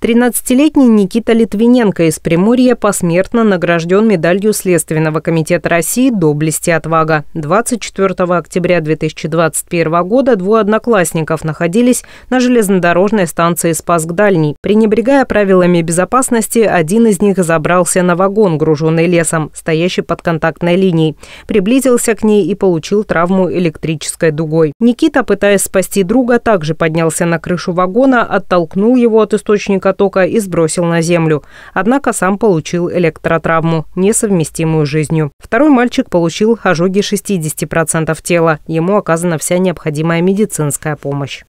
13-летний Никита Литвиненко из Приморья посмертно награжден медалью Следственного комитета России «Доблести отвага». 24 октября 2021 года двое одноклассников находились на железнодорожной станции Спаск-Дальний. Пренебрегая правилами безопасности, один из них забрался на вагон, груженный лесом, стоящий под контактной линией. Приблизился к ней и получил травму электрической дугой. Никита, пытаясь спасти друга, также поднялся на крышу вагона, оттолкнул его от источника проводка тока и сбросил на землю. Однако сам получил электротравму, несовместимую с жизнью. Второй мальчик получил ожоги 60% тела. Ему оказана вся необходимая медицинская помощь.